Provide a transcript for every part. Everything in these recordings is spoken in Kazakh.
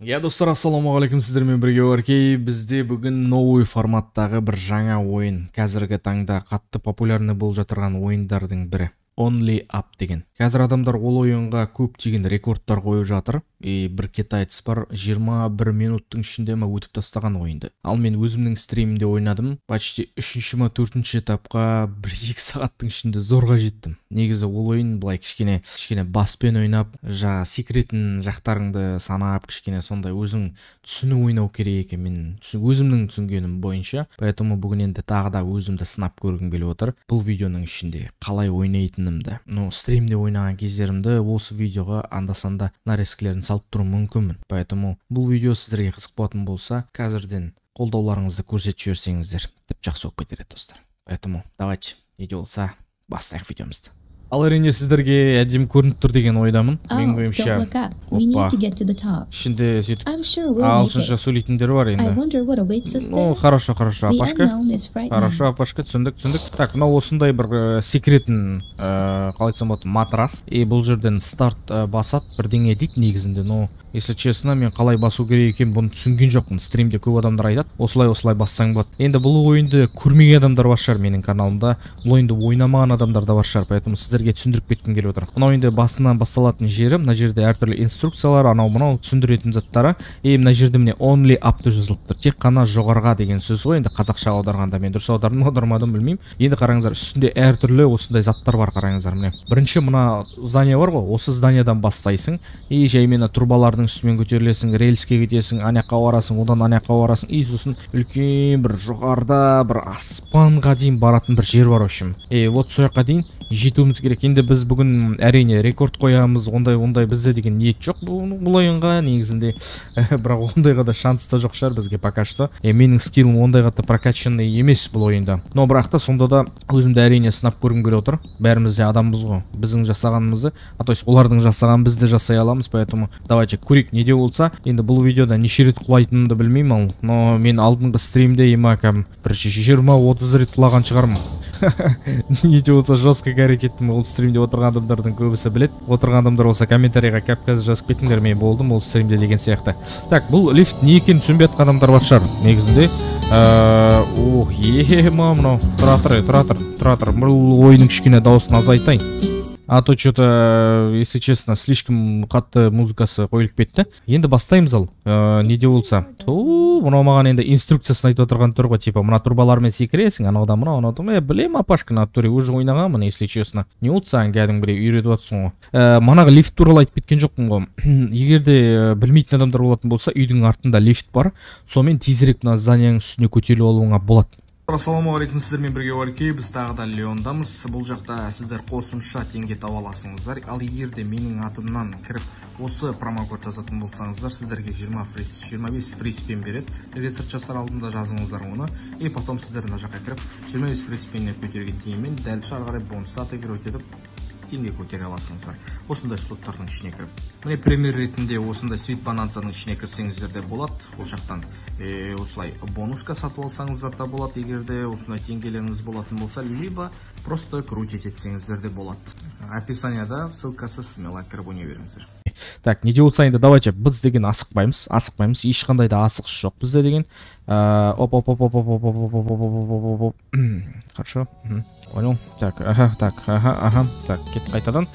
иә достар ассалаумағалейкум сіздермен бірге оркей бізде бүгін новый форматтағы бір жаңа ойын қазіргі таңда қатты популярный болып жатырған ойындардың бірі only up деген қазір адамдар ол ойынға көптеген рекордтар қойып жатыр и бір китаец бар 21 минуттың ішінде ма өтіп тастаған ойынды ал мен өзімнің стримімде ойнадым почти үшінші ма төртінші этапқа бір екі сағаттың ішінде зорға жеттім негізі ол ойын былай кішкене кішкене баспен ойнап жаңағы секретін жақтарыңды санап кішкене сондай өзің түсініп ойнау керек екен мен өзімнің түсінгенім бойынша поэтому бүгін енді тағы да өзімді сынап көргім келіп отыр бұл видеоның ішінде қалай ойнайтын көретінімді но стримде ойнаған кездерімді осы видеоға анда санда нарезкілерін салып тұру мүмкінмін поэтому бұл видео сіздерге қызық болатын болса қазірден қолдауларыңызды көрсетіп жіберсеңіздер тіпті жақсы болып кетер еді достар поэтому давайте не де болса бастайық видеомызды ал әрине сіздерге әдемі көрініп тұр деген ойдамын oh, менің ойымша ішінде сөйтіп ағылшынша сөйлейтіндер бар енді ну хорошо хорошо апашка хорошо апашка түсіндік түсіндік так мынау осындай бір э, секретін э, қалай айтсам болады матрас и бұл жерден старт э, басады бірдеңе дейді негізінде но если честно мен қалай басу керек екенін бұны түсінген жоқпын стримде көп адамдар айтады осылай осылай бассаң болады енді бұл ойынды көрмеген адамдар бар шығар менің каналымда бұл ойынды ойнамаған адамдар да бар шығар поэтому сіздерге түсіндіріп кеткім келіп отыр мына ойынды басынан басталатын жері мына жерде әртүрлі инструкциялар анау мынау түсіндіретін заттары и мына жерде міне only up деп жазылып тұр тек қана жоғарыға деген сөз ғой енді қазақшаға аударғанда мен дұрыс аудардым аудармадым білмеймін енді қараңыздар үстінде әртүрлі осындай заттар бар қараңыздар міне бірінші мына здание бар ғой осы зданиядан бастайсың и жай трубалардың тастардың үстімен көтерілесің рельске кетесің ана жаққа барасың одан ана жаққа барасың и сосын үлкен бір жоғарыда бір аспанға дейін баратын бір жер бар в общем и вот сол жаққа дейін жетуіміз керек енді біз бүгін әрине рекорд қоямыз ондай ондай бізде деген ниет жоқ бұл ойынға негізінде э, бірақ ондайға да шанс та жоқ шығар бізге пока что е, менің скиллім ондай қатты прокаченный емес бұл ойында но бірақ та сонда да өзімді әрине сынап көргім келіп отыр бәріміз де адамбыз ғой біздің жасағанымызды а то есть олардың жасағанын біз де жасай аламыз поэтому давайте көрейік неде болса енді бұл видеода неше рет құлайтынымды білмеймін ал но мен алдыңғы стримде ема кәдімгі бір жиырма отыз рет құлаған шығармын де болса жесткий әрекеттім ол стримде отырған адамдардың көбісі білет отырған адамдар болса комментарийға кәп қазір жазып кетіңдер мен болдым ол стримде деген сияқты так бұл лифт не екенін түсінбей жатқан адамдар бар шығар негізінде э, ох ема мынау тұра тұр тұра тұр тұра тұр бұл ойынның кішкене дауысын азайтайын а то что то э, если честно слишком қатты музыкасы қойылып кетті енді бастаймыз ал ә, э, неде болса ту мынау маған енді инструкциясын айтып отырған тұр ғой типа мына трубалармен секіресің анаудан мынау анаудан е білемін апашка натуре уже ойнағанмын если честно не болды саған кәдімгі үйретіп жатрсың ғой ә, манағы лифт туралы айтып кеткен жоқпын ғой егер де білмейтін адамдар болатын болса үйдің артында лифт бар сонымен тезірек мына зданияның үстіне көтеріліп алуыңа болады ассалаумағалейкум сіздермен бірге орке біз тағы да леондамыз бұл жақта сіздер қосымша теңге таба аласыңыздар ал егер де менің атымнан кіріп осы промокод жазатын болсаңыздар сіздерге 20 фриз 25 фризбен береді регистр жасар алдында жазыңыздар оны и потом сіздер мына жаққа кіріп 25 фризбен көтерген теңгемен дәл ары қарай бонусты отыгрывать етіп стильный көтере аласыңыздар осындай слоттардың ішіне кіріп міне премьер ретінде осындай свит бананцаның ішіне кірсеңіздер де болады ол жақтан э, осылай бонуска сатып алсаңыздар да болады егер де осындай теңгелеріңіз болатын болса либо просто крутить етсеңіздер де болады описанияда ссылкасы смело кіріп ойнай беріңіздер так не отырсаң енді давайте біз деген асықпаймыз асықпаймыз ешқандай да асығыс жоқ бізде деген оп оп оп оп оп оп оп оп оп оп хорошо понял так аха так аха аха так кет қайтадан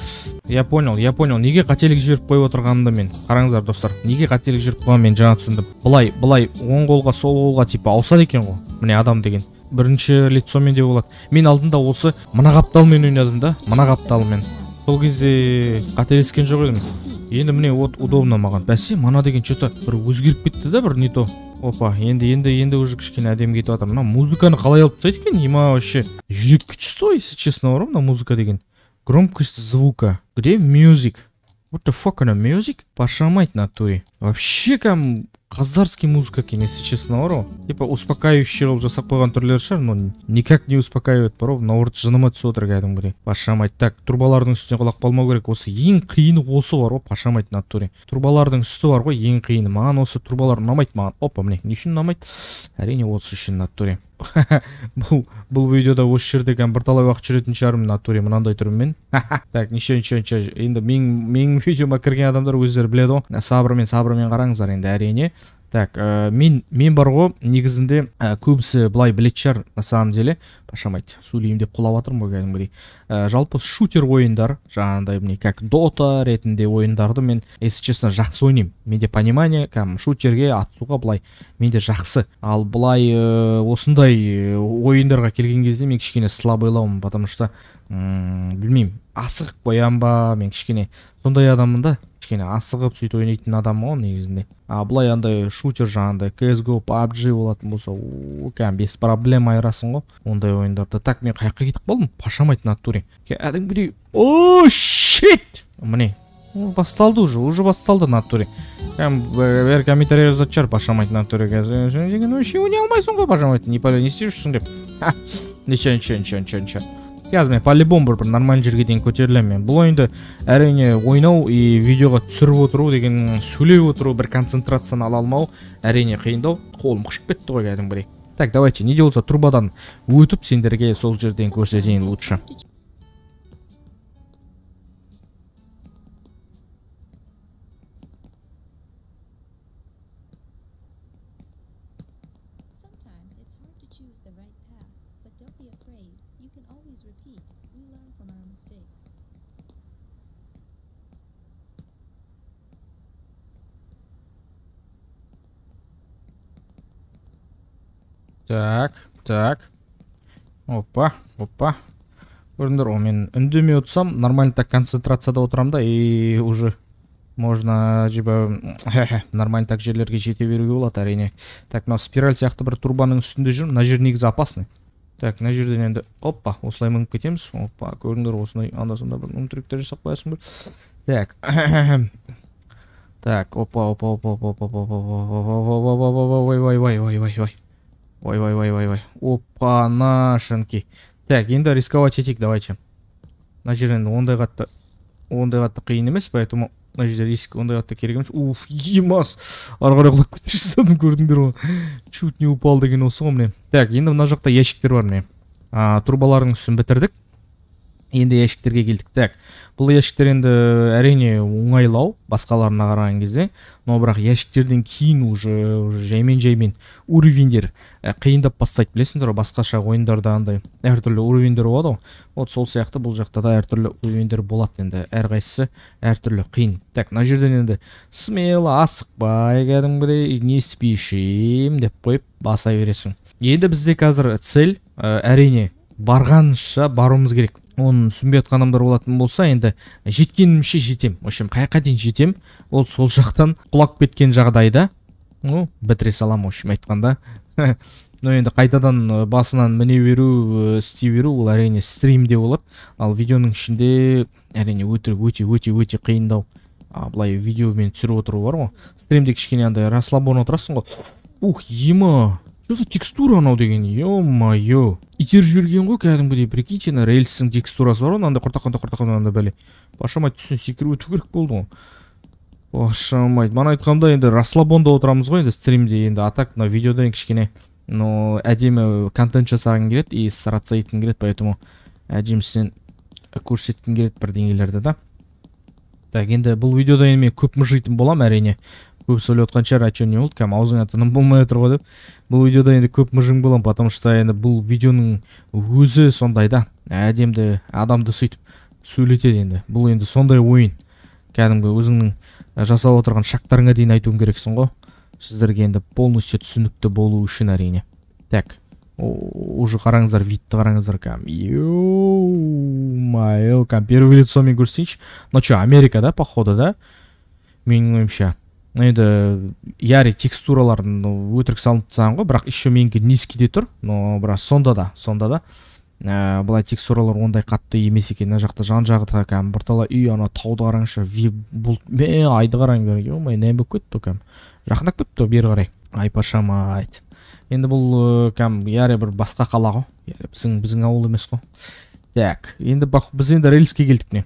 я понял я понял неге қателік жіберіп қойып отырғанымды мен қараңыздар достар неге қателік жіберіп қойғанын мен жаңа түсіндім былай былай оң қолға сол қолға типа ауысады екен ғой міне адам деген бірінші лицомен де болады мен алдында осы мына қапталмен ойнадым да мына қапталмен сол кезде қателескен жоқ едім енді міне вот удобно маған бәсе мана деген че то бір өзгеріп кетті да бір не то опа енді енді енді уже кішкене әдемі кетіп жатыр мына музыканы қалай алып тастайды екен ема вообще жүрекке түсті ғой если честно ғой мына музыка деген громкость звука где music what the fuck ана music пошамать натуре вообще кәдімгі каздарский музыка екен если честно ору типа успокаивающий қылып жасап қойған түрлері шығар но никак не успокаивает ғой наоборот жыныма түсіп отыр кәдімгідей пашамайды так трубалардың үстіне құлап қалмау керек осы ең қиыны осы бар ғой пашамайды в натуре трубалардың үсті бар ғой ең қиыны маған осы трубалар ұнамайды маған опа міне не үшін ұнамайды әрине осы үшін натуре бұл бұл видеода осы жерде кәдімгі бірталай уақыт жүретін шығармын натуре мынандай түріммен так неше неше енді менің менің видеома кірген адамдар өздері біледі ғой сабырмен сабырмен қараңыздар енді әрине так э, мен мен бар ғой негізінде ә, көбісі былай білетін шығар на самом деле пашам айт сөйлеймін деп құлап жатырмын ғой кәдімгідей ә, жалпы шутер ойындар жаңағындай міне как дота ретінде ойындарды мен если честно жақсы ойнаймын менде понимание кәдімгі шутерге атысуға былай менде жақсы ал былай осындай ойындарға келген кезде мен кішкене слабыйлаумын потому что білмеймін асығып қоямын ба мен кішкене сондай адаммын да кішкене асығып сөйтіп ойнайтын адам ғой негізінде а былай андай шутер жаңағындай ксго pubg болатын болса кәдімгі без проблема айырасың ғой ондай ойындарда так мен қай жаққа кетіп қалдым пашамайды натуре кәдімгідей о щит міне басталды уже уже басталды в натуре бәрі комментарий э, жазатын шығар пашамайды натуре қазір деген вообще ойнай алмайсың ғой пашамайды не істеп жүрсің деп ничего ничего ничего ничего ничего қазір мен по бір нормальный жерге дейін көтерілемін мен бұл ойынды әрине ойнау и видеоға түсіріп отыру деген сөйлеп отыру бір концентрацияны ала алмау әрине қиындау қолым қышып кетті ғой кәдімгідей так давайте не болса трубадан өтіп сендерге сол жерден көрсетейін лучше так так опа опа көрдіңдер ғой мен үндемей отырсам нормально так концентрацияда отырамын да и уже можно нормально так жерлерге жете беруге болады әрине так мынау спираль сияқты бір турбаның үстінде жүр мына жер негізі так мына жерден енді опа осылай мініп кетеміз опа көрдіңдер осындай анда санда бір жасап қоясың бір так так опа опа опа опа опа опа опа опа опа опа опа опа опа Ой-ой-ой, ой, ой, опа нашенки так енді рисковать етейік давайте мына жер енді ондай қатты ондай қатты қиын емес поэтому мына жерде риск ондай қатты керек емес уф емас ары қарай құлап кете жаздадым көрдіңдер ғой чуть не упал деген осы ғой міне так енді мына жақта ящиктер бар міне трубалардың үстін бітірдік енді ящиктерге келдік так бұл ящиктер енді э, әрине оңайлау басқаларына қараған кезде но бірақ ящиктерден кейін уже жаймен жаймен уровеньдер э, қиындап бастайды білесіңдер ғой басқаша ойындарда андай әртүрлі уровеньдер болады ғой вот сол сияқты бұл жақта да әртүрлі уровеньдер болады енді әрқайсысы әртүрлі қиын так мына жерден енді смело асықпай кәдімгідей не спешим деп қойып баса бересің енді бізде қазір цель э, әрине барғанша баруымыз керек оны түсінбей жатқан адамдар болатын болса енді жеткенімше жетем в общем қаяққа дейін жетем ол сол жақтан құлап кеткен жағдайда ну бітіре саламын в общем айтқанда но енді қайтадан э, басынан міне беру э, істей беру ол әрине стримде болады ал видеоның ішінде әрине өте өте өте өте қиындау былай видеомен түсіріп отыру бар ғой стримде кішкене андай расслабон отырасың ғой ух ема осы текстура анау деген е мое итеріп жіберген ғой кәдімгідей прикиньте ана рельстің текстурасы бар ғой мынандай құртақандай құртақандай мынандай бәле башам айт үстінен секіріп өту керек болды ғой башам мана айтқанымда енді расслабонда отырамыз ғой енді стримде енді а так мына видеода кішкене но әдемі контент жасағың келеді и стараться еткің келеді поэтому әдемісінен көрсеткің келеді бірдеңелерді да так енді бұл видеода енді мен көп мыжитын боламын әрине көп сөйлеп шығар че не болды кәдімгі аузыңа тыным болмай отыр ғой деп бұл видеода енді көп мыжың боламын потому что енді бұл видеоның өзі сондай да әдемді адамды сөйтіп сөйлетеді енді бұл енді сондай ойын кәдімгі өзіңнің жасап отырған шақтарыңа дейін айтуың керексің ғой сіздерге енді полностью түсінікті болу үшін әрине так уже қараңыздар видті қараңыздар кәдімгі мое кәдімгі лицо лицомен көрсетейінші ну че америка да походу да менің ойымша енді яри текстураларын өтірік салынып тастаған ғой бірақ еще менікі низкийде тұр но бірақ сонда да сонда да ә, былай текстуралар ондай қатты емес екен мына жақта жан жағы кәдімгі бірталай үй анау тауды қараңызшы бұлт мә айды қараңдар емае не болып кетті кәдімгі жақындап кетті бері қарай ай айт енді бұл кәдімгі яре бір басқа қала ғой біздің біздің ауыл емес қой так енді біз енді рельске келдік міне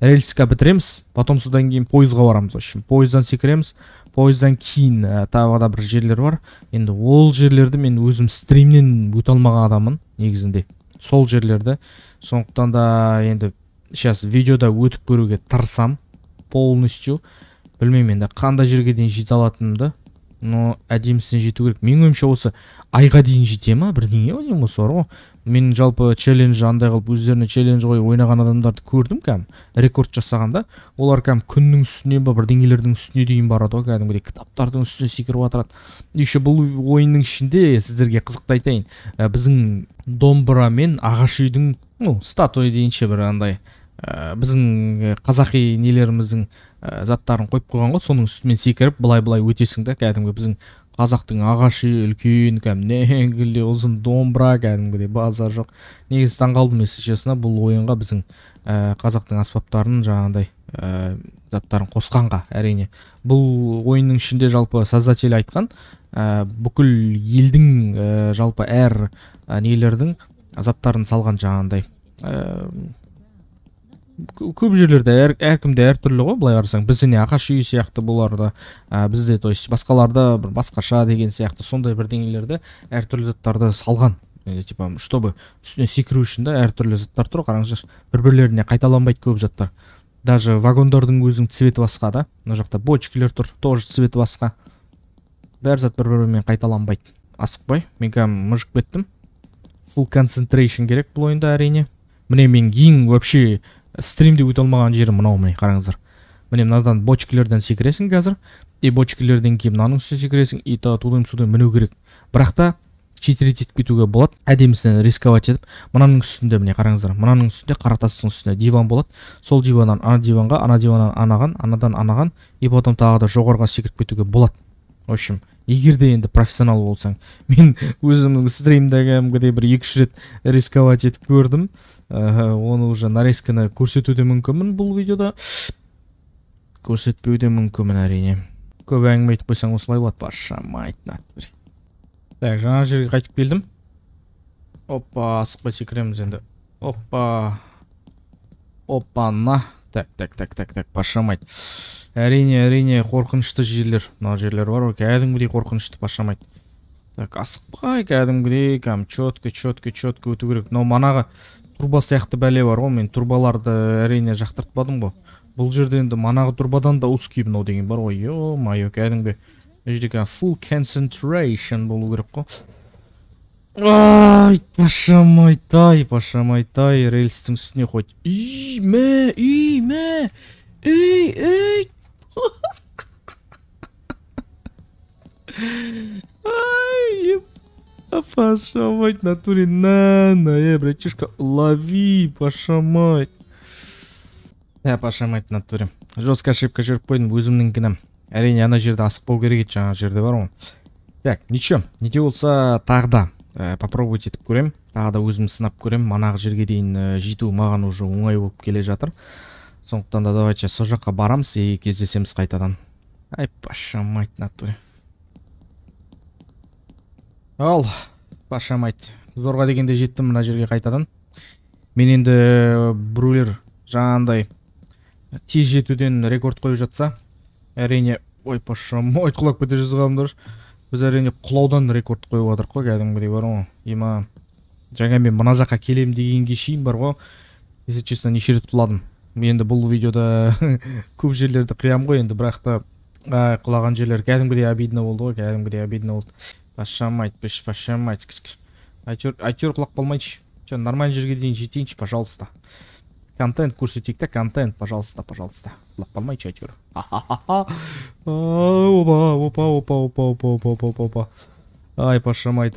рельсқа бітіреміз потом содан кейін пойызға барамыз в общем пойыздан секіреміз пойыздан кейін ә, тағы да бір жерлер бар енді ол жерлерді мен өзім стримнен өте алмаған адаммын негізінде сол жерлерді сондықтан да енді сейчас видеода өтіп көруге тырысамын полностью білмеймін енді қандай жерге дейін жете алатынымды но әдемісіне жету керек менің ойымша осы айға дейін жете ма бірдеңе деймін осы бар ғой мен жалпы челлендж андай қылып өздеріне челлендж қойып ойнаған адамдарды көрдім кәдімгі рекорд жасағанда олар кәдімгі күннің үстіне ба бірдеңелердің үстіне дейін барады ғой кәдімгідей кітаптардың үстіне секіріп жатырады еще бұл ойынның ішінде сіздерге қызықты айтайын ә, біздің домбыра мен ағаш үйдің ну статуя дейінші бір андай ә, біздің э, қазақи нелеріміздің ә, заттарын қойып қойған ғой соның үстімен секіріп былай былай өтесің да кәдімгі біздің қазақтың ағаш үйі үлкен кәдімгідей ұзын домбыра кәдімгідей базар жоқ негізі таңқалдым мен честно бұл ойынға біздің ә, қазақтың аспаптарын жаңағыдай ә, э, заттарын қосқанға әрине бұл ойынның ішінде жалпы создатель айтқан ә, бүкіл елдің ә, жалпы әр ә, нелердің заттарын салған жаңағындай көп жерлерде әркімде әртүрлі ғой былай қарасаң бізде ағаш үй сияқты бұларда ә, бізде то есть басқаларда бір басқаша деген сияқты сондай бірдеңелерді әртүрлі заттарды салған типа чтобы үстіне секіру үшін да әртүрлі заттар тұр қараңыздаршы бір бірлеріне қайталанбайды көп заттар даже вагондардың өзінің цветі басқа да мына жақта бочкалер тұр тоже цветі басқа бәр зат бір бірімен қайталанбайды асықпай мен кәдімгі мыжып кеттім фул концентрейшн керек бұл ойында әрине міне мен ең вообще стримде өте алмаған жері мынау міне қараңыздар міне мынадан бочкалерден секіресің қазір и бочкалерден кейін мынаның үстіне секіресің и тудым судан міну керек бірақ та читерить етіп кетуге болады әдемісінен рисковать етіп мынаның үстінде міне қараңыздар мынаның үстінде қара тастың үстінде диван болады сол диваннан ана диванға ана диваннан анаған анадан анаған и потом тағы да жоғарыға секіріп кетуге болады в общем егер де енді профессионал болсаң мен өзімнің кәдімгідей бір екі үш рет рисковать етіп көрдім ә, оны уже нарезканы де мүмкінмін бұл видеода көрсетпеу де мүмкінмін әрине көп әңгіме айтып қойсаң осылай болады баршама айтнат так жаңа жерге қайтып келдім опа асықпай секіреміз енді опа опана так так так так так баршам әрине әрине қорқынышты жерлер мына жерлер бар ғой кәдімгідей қорқынышты пашамайды так асықпай кәдімгідей кәдімгі четко четко четко өту керек мынау манағы турба сияқты бәле бар ғой мен турбаларды әрине жақтыртпадым ғой бұл жерде енді манағы турбадан да узкий мынау деген бар ғой е мое кәдімгі мына жерде фул концентрейшн болу керек қой ай башамайтай айтай айтай рельстің үстіне хоть мә үй мә үй үй Ай, паша мать, натуре на, на, э, братишка, лови, паша мать. пошамать э, паша мать, натуре. Жесткая ошибка, жерпойн, өзімнің кінім. Әрине, ана жерде асып болу керек еді жаңағы жерде бар ғой. Так, ничего, не болса тағы да ә, э, попробовать етіп көремін. Тағы да өзім сынап көремін. Манағы жерге дейін э, жету маған уже оңай болып келе жатыр сондықтан да давайте сол жаққа барамыз и кездесеміз қайтадан мать айт натуре ал паша мать зорға дегенде жеттім мына жерге қайтадан мен енді э, біреулер жаңағындай э, тез жетуден рекорд қойып жатса әрине ой паша ой құлап кете біз әрине құлаудан рекорд қойып жатырмық қой кәдімгідей бар ғой ема жаңа мен мына жаққа келем дегенге шейін бар ғой если честно неше рет құладым енді бұл видеода көп жерлерді қиямын ғой енді бірақ та ә, құлаған жерлер кәдімгідей обидно болды ғой кәдімгідей обидно болды пашам айтпашы пашам айт әйтеуір әйтеуір құлап қалмайыншы все нормальный жерге дейін жетейінші пожалуйста контент көрсетейік та контент пожалуйста пожалуйста құлап қалмайыншы әйтеуір опа опа опа опа опа опа опа опа опа ай пашам ай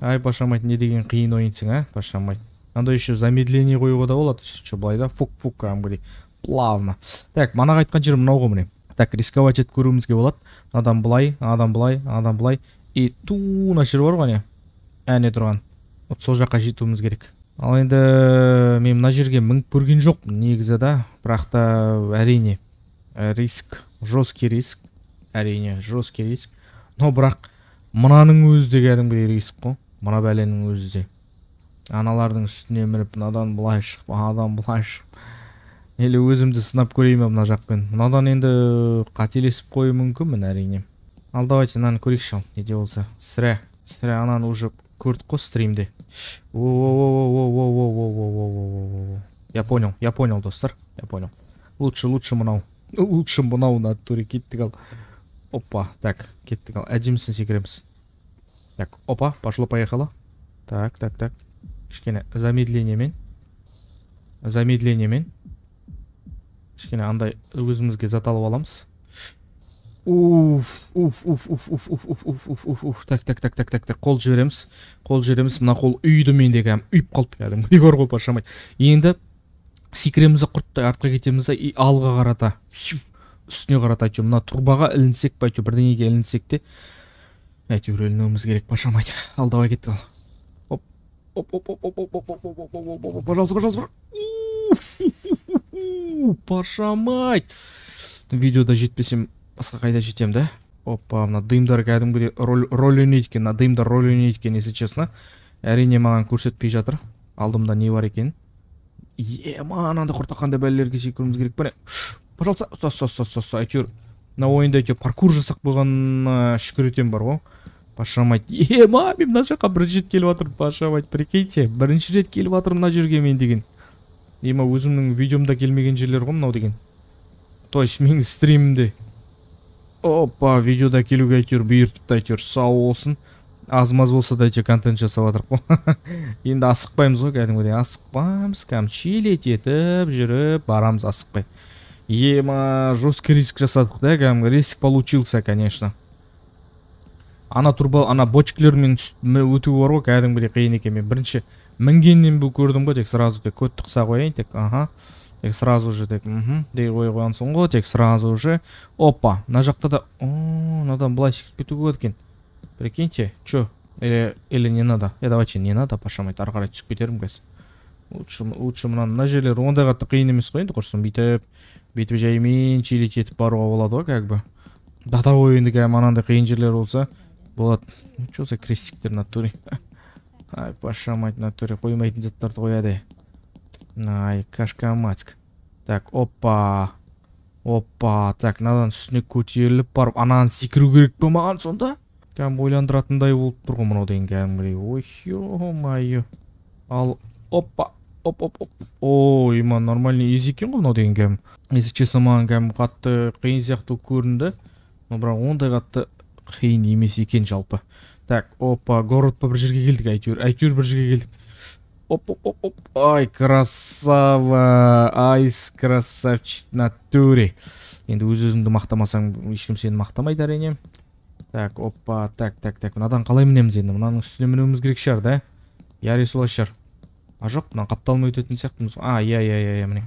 ай пашам не деген қиын ойынсың а пашам айт мынандай еще замедление қоюға да болады еще былай да фук фук кәдімгідей плавно так манағы айтқан жерім мынау ғой міне так рисковать етіп көруімізге болады мынадан былай мынадан былай мынадан былай и ту мына жер бар ғой әне әне тұрған вот сол жаққа жетуіміз керек ал енді мен мына жерге мініп көрген жоқпын негізі да бірақ та әрине риск жесткий риск әрине жесткий риск но бірақ мынаның өзі де кәдімгідей риск қой мына бәленің өзі де аналардың үстіне мініп мынадан былай шығып анадан былай шығып или өзімді сынап көрейін ба мына жақпен мынадан енді қателесіп қоюым мүмкінмін әрине ал давайте мынаны көрейікші не де болса сірә сірә ананы уже көрдік қой стримде я понял я понял достар я понял лучше лучше мынау лучше на туре кеттік ал опа так кеттік ал әдемісін секіреміз так опа пошло поехало так так так кішкене замедлениемен замедлениемен кішкене андай өзімізге зат алып аламыз уф уф уф уф уф уф уф уф так так так так так так қол жібереміз қол жібереміз мына қол үйді менде кәдімгі үйіп қалды кәдімгідей бар ғой паршамай енді секіреміз да құрттай артқа кетеміз да и алға қарата үстіне қарата әйтеуір мына турбаға ілінсек па әйтеуір бірдеңеге ілінсек те әйтеуір ілінуіміз керек пашам ал алдабай кеттік ал Пожалуйста, пожалуйста. Паша мать. Видеода жетпесем басқа қайда жетемін да опа мына дымдар кәдімгідей рөл ойнайды екен мына дымдар рөл ойнайды екен если честно әрине маған көрсетпей жатыр алдымда не бар екенін ема анандай құртақандай бәлелерге секіруіміз керек па пожалуйста со со со со әйтеуір мына ойында әйтеуір паркур жасап қойғанына шүкір етемін бар ғой паша мать е маме мына жаққа бірінші рет келіп жатырмын паша мать прикиньте бірінші рет келіп жатырмын мына жерге мен деген ема өзімнің видеомда келмеген жерлер ғой мынау деген то есть менің стримімде опа видеода келуге әйтеуір бұйыртып та әйтеуір сау болсын аз маз болса да әйтеуір контент жасап жатырмық қой енді асықпаймыз ғой кәдімгідей асықпаймыз кәдімгі чилить етіп жүріп барамыз асықпай ема жесткий риск жасадық да кәдімгі риск получился конечно ана турба ана бочкалермен өту бар ғой кәдімгідей қиын екен мен бірінші мінгеннен көрдім ғой тек сразу тек көт тықса қояйын тек аха тек сразу же тек мхм дей қоя қойғансың ғой тек сразу же опа мына жақта да о мынадан былай секіріп кетуге болады екен прикиньте че или или не надо я давайте не надо пашам айт ары қарай түсіп кетермін қазір лучше лучше мына мына жерлер ондай қатты қиын емес қой енді құрсын бүйтіп бүйтіп жаймен чилить етіп баруға болады ғой как бы дата ойынды енді кәдімгі анандай қиын жерлер болса болады че за крестиктер натуре ай паша мать натуре қоймайтын заттарды қояды ай кашка так опа опа так мынадан үстіне көтеріліп барып ананы секіру керек пе маған сонда кәдімгі ойландыратындай болып тұр ғой мынау деген кәдімгідей ой мое ал опа оп оп оп ой мына нормальный ез екен ғой мынау деген кәдімгі если честно маған кәдімгі қатты қиын сияқты көрінді но бірақ ондай қатты қиын емес екен жалпы так опа город па бір жерге келдік әйтеуір әйтеуір бір жерге келдік оп оп оп оп ай красава айс красавчик натуре енді өз өзіңді мақтамасаң ешкім сені мақтамайды әрине так опа так так так мынадан қалай мінеміз енді мынаның үстіне мінуіміз керек шығар да яри солай шығар а жоқ мына қапталмай өтетін сияқтымыз а иә, иә иә иә міне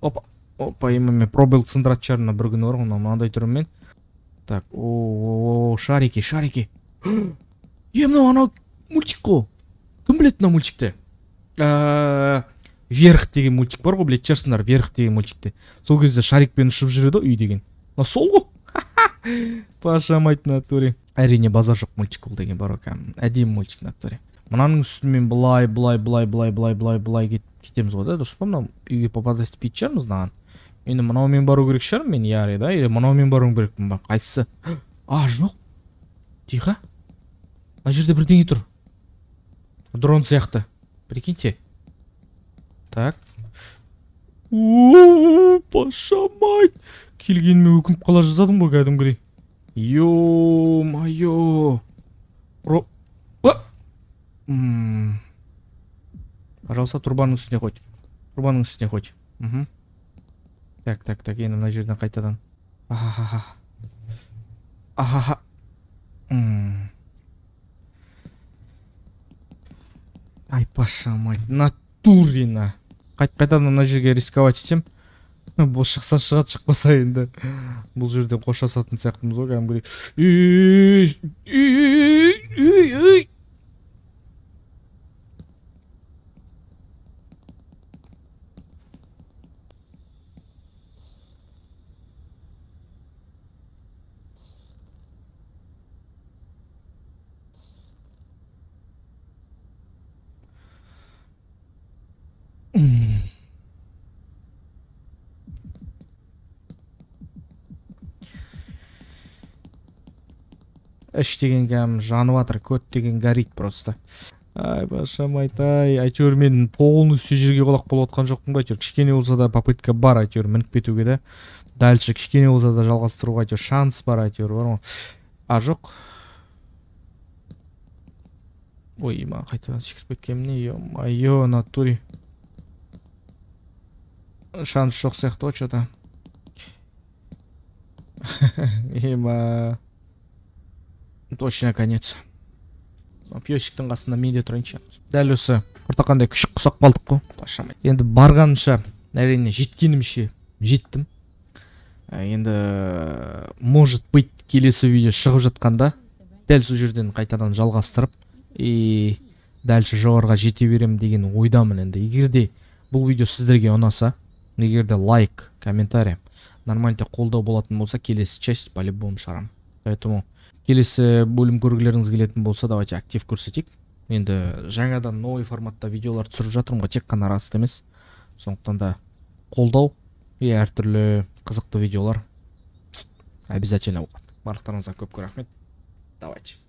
опа опа мен пробел сындыратын шығармын мына бір күні бар ғой мынандай түрімен Так, о, -о, -о, -о шарики, шарики. е мынау анау мультик қой кім біледі деген мультик бар ғой білетін шығарсыңдар деген мультикте сол кезде шарикпен ұшып жүреді үй деген мына сол ғой блай, блай, натуре әрине базар жоқ мультик ол деген бар ғой кәдімгі әдемі мультик натуре мынаның үстімен былай былай былай былай былай былай былай кетеміз ғой да дұрыс па мынау үйге попадать етпейтін шығармыз мынаған енді мынаумен бару керек шығар мен яғни да или мынаумен баруым керекпін ба қайсысы а жоқ тихо мына жерде бірдеңе тұр дрон сияқты прикиньте так пашам ай келгеніме өкініп қала жаздадым ғой кәдімгідей е мое пожалуйста трубаның үстіне қой трубаның үстіне қой мхм так так так енді мына жерден қайтадан ахаха ахаха ай паша натурина қайтадан мына жерге рисковать етсем бұл шықса шығады шықпаса енді бұл жерде қоштасатын сияқтымыз ғой кәдімгідей іш деген кәдімгі жанып жатыр кот деген горит просто ай башам айтай әйтеуір мен полностью жерге құлақ болып жатқан жоқпын ғой әйтеуір кішкене болса да попытка бар әйтеуір мініп кетуге да дальше кішкене болса да жалғастыруға әйтеуір шанс бар әйтеуір бар ғой а жоқ ой маған қайтадан секіріп кеткенмін е мое натуре шанс жоқ сияқты ғой че то ема точно конец песиктің қасында мен де тұрайыншы дәл осы құртақандай күшік құсап қалдық қой енді барғанымша әрине жеткенімше жеттім ә, енді может быть келесі видео шығып жатқанда дәл сол жерден қайтадан жалғастырып и дальше жоғарыға жете беремін деген ойдамын енді егер де бұл видео сіздерге ұнаса егерде лайк комментарий нормально қолдау болатын болса келесі часть по любому шығарамын поэтому келесі бөлім көргілеріңіз келетін болса давайте актив көрсетейік енді жаңадан новый форматта видеолар түсіріп жатырмын ғой тек қана раст емес сондықтан да қолдау и әртүрлі қызықты видеолар обязательно болады барлықтарыңызға көп көп рахмет давайте